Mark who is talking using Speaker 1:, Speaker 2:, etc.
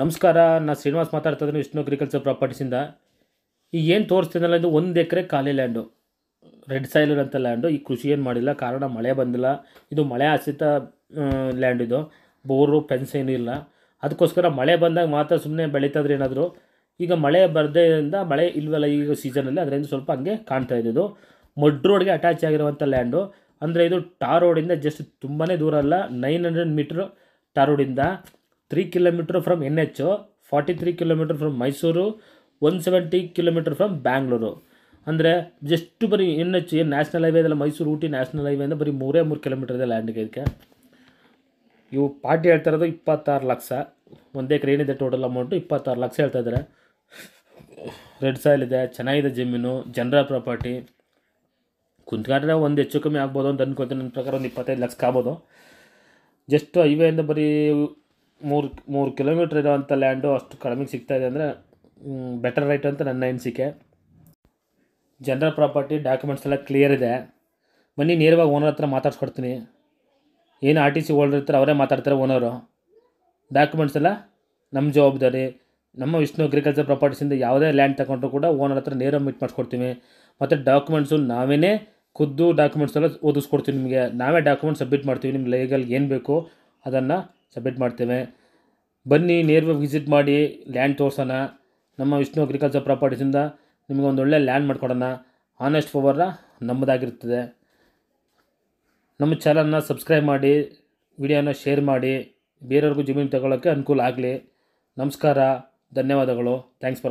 Speaker 1: ನಮಸ್ಕಾರ ನಾನು ಶ್ರೀನಿವಾಸ್ ಮಾತಾಡ್ತಾ ಇದ್ದೀನಿ ವಿಷ್ಣು ಅಗ್ರಿಕಲ್ಚರ್ ಪ್ರಾಪರ್ಟೀಸಿಂದ ಈಗ ಏನು ತೋರಿಸ್ತೀನಲ್ಲ ಇದು ಒಂದು ಎಕರೆ ಖಾಲಿ ಲ್ಯಾಂಡು ರೆಡ್ ಸೈಲರ್ ಅಂತ ಲ್ಯಾಂಡು ಈ ಕೃಷಿ ಏನು ಮಾಡಿಲ್ಲ ಕಾರಣ ಮಳೆ ಬಂದಿಲ್ಲ ಇದು ಮಳೆ ಆಶ್ರಿತ ಲ್ಯಾಂಡ್ ಇದು ಬೋರು ಪೆನ್ಸ್ ಏನೂ ಇಲ್ಲ ಅದಕ್ಕೋಸ್ಕರ ಮಳೆ ಬಂದಾಗ ಮಾತ್ರ ಸುಮ್ಮನೆ ಬೆಳೀತಾದ್ರೆ ಏನಾದರೂ ಈಗ ಮಳೆ ಇಂದ ಮಳೆ ಇಲ್ವಲ್ಲ ಈಗ ಸೀಸನಲ್ಲಿ ಅದರಿಂದ ಸ್ವಲ್ಪ ಹಂಗೆ ಕಾಣ್ತಾ ಇದ್ದಿದ್ದು ಮಡ್ ರೋಡ್ಗೆ ಅಟ್ಯಾಚ್ ಆಗಿರುವಂಥ ಲ್ಯಾಂಡು ಅಂದರೆ ಇದು ಟಾರ್ ರೋಡಿಂದ ಜಸ್ಟ್ ತುಂಬಾ ದೂರ ಅಲ್ಲ ನೈನ್ ಹಂಡ್ರೆಡ್ ಮೀಟ್ರ್ ಟಾರ್ ರೋಡಿಂದ three kilometre from N H forty three kilometre from Mysuru one seventy kilometre from Bangalore ಅಂದರೆ ಜಸ್ಟ್ ಬರೀ ಎನ್ ಎಚ್ ಏನು ನ್ಯಾಷನಲ್ ಹೈವೇ ಇದೆಲ್ಲ ಮೈಸೂರು ಊಟಿ ನ್ಯಾಷನಲ್ ಹೈವೇ ಅಂದರೆ ಬರೀ ಮೂರೇ ಮೂರು ಕಿಲೋಮೀಟರ್ ಇದೆ ಲ್ಯಾಂಡಿಗೆ ಇದಕ್ಕೆ ಇವು ಪಾರ್ಟಿ ಹೇಳ್ತಾ ಇರೋದು ಇಪ್ಪತ್ತಾರು ಲಕ್ಷ ಒಂದು ಎಕರೆ ಏನಿದೆ ಟೋಟಲ್ ಅಮೌಂಟು ಇಪ್ಪತ್ತಾರು ಲಕ್ಷ ಹೇಳ್ತಾ ಇದ್ದಾರೆ ರೆಡ್ ಸಾಯಿಲ್ ಇದೆ ಚೆನ್ನಾಗಿದೆ ಜಮೀನು ಜನರ ಪ್ರಾಪರ್ಟಿ ಕುಂತ್ಕಾಟ್ರೆ ಒಂದು ಹೆಚ್ಚು ಕಮ್ಮಿ ಆಗ್ಬೋದು ಅಂತ ಅನ್ಕೊತೀನಿ ನನ್ನ ಪ್ರಕಾರ ಒಂದು ಇಪ್ಪತ್ತೈದು ಲಕ್ಷ ಆಗ್ಬೋದು ಜಸ್ಟ್ ಹೈವೇಯಿಂದ ಬರೀ ಮೂರು ಮೂರು ಕಿಲೋಮೀಟ್ರ್ ಇರೋವಂಥ ಲ್ಯಾಂಡು ಅಷ್ಟು ಕಡಿಮೆಗೆ ಸಿಗ್ತಾಯಿದೆ ಅಂದರೆ ಬೆಟರ್ ರೈಟ್ ಅಂತ ನನ್ನ ಅನಿಸಿಕೆ ಜನರಲ್ ಪ್ರಾಪರ್ಟಿ ಡಾಕ್ಯುಮೆಂಟ್ಸ್ ಎಲ್ಲ ಕ್ಲಿಯರ್ ಇದೆ ಬನ್ನಿ ನೇರವಾಗಿ ಓನರ್ ಹತ್ರ ಮಾತಾಡ್ಸ್ಕೊಡ್ತೀನಿ ಏನು ಆರ್ ಟಿ ಸಿ ಓಲ್ಡ್ ಇರ್ತಾರೆ ಅವರೇ ಮಾತಾಡ್ತಾರೆ ಓನರು ಡಾಕ್ಯುಮೆಂಟ್ಸ್ ಎಲ್ಲ ನಮ್ಮ ಜವಾಬ್ದಾರಿ ನಮ್ಮ ವಿಷ್ಣು ಅಗ್ರಿಕಲ್ಚರ್ ಪ್ರಾಪರ್ಟೀಸಿಂದ ಯಾವುದೇ ಲ್ಯಾಂಡ್ ತಗೊಂಡ್ರು ಕೂಡ ಓನರ್ ಹತ್ರ ನೇರ ಮೀಟ್ ಮಾಡ್ಕೊಡ್ತೀವಿ ಮತ್ತು ಡಾಕ್ಯುಮೆಂಟ್ಸು ನಾವೇ ಖುದ್ದು ಡಾಕ್ಯುಮೆಂಟ್ಸ್ ಎಲ್ಲ ಓದಿಸ್ಕೊಡ್ತೀವಿ ನಿಮಗೆ ನಾವೇ ಡಾಕ್ಯುಮೆಂಟ್ ಸಬ್ಮಿಟ್ ಮಾಡ್ತೀವಿ ನಿಮ್ಮ ಲೈಗಲ್ಲಿ ಏನು ಬೇಕು ಅದನ್ನು ಸಬ್ಮಿಟ್ ಮಾಡ್ತೇವೆ ಬನ್ನಿ ನೇರವಾಗಿ ವಿಸಿಟ್ ಮಾಡಿ ಲ್ಯಾಂಡ್ ತೋರಿಸೋಣ ನಮ್ಮ ವಿಷ್ಣು ಅಗ್ರಿಕಲ್ಚರ್ ಪ್ರಾಪರ್ಟೀಸಿಂದ ನಿಮಗೆ ಒಂದೊಳ್ಳೆ ಲ್ಯಾಂಡ್ ಮಾಡ್ಕೊಡೋಣ ಆನೆಸ್ಟ್ ಫವರ ನಮ್ಮದಾಗಿರ್ತದೆ ನಮ್ಮ ಚಾನಲ್ನ ಸಬ್ಸ್ಕ್ರೈಬ್ ಮಾಡಿ ವಿಡಿಯೋನ ಶೇರ್ ಮಾಡಿ ಬೇರೆಯವ್ರಿಗೂ ಜಮೀನು ತಗೊಳ್ಳೋಕ್ಕೆ ಅನುಕೂಲ ಆಗಲಿ ನಮಸ್ಕಾರ ಧನ್ಯವಾದಗಳು ಥ್ಯಾಂಕ್ಸ್ ಫಾರ್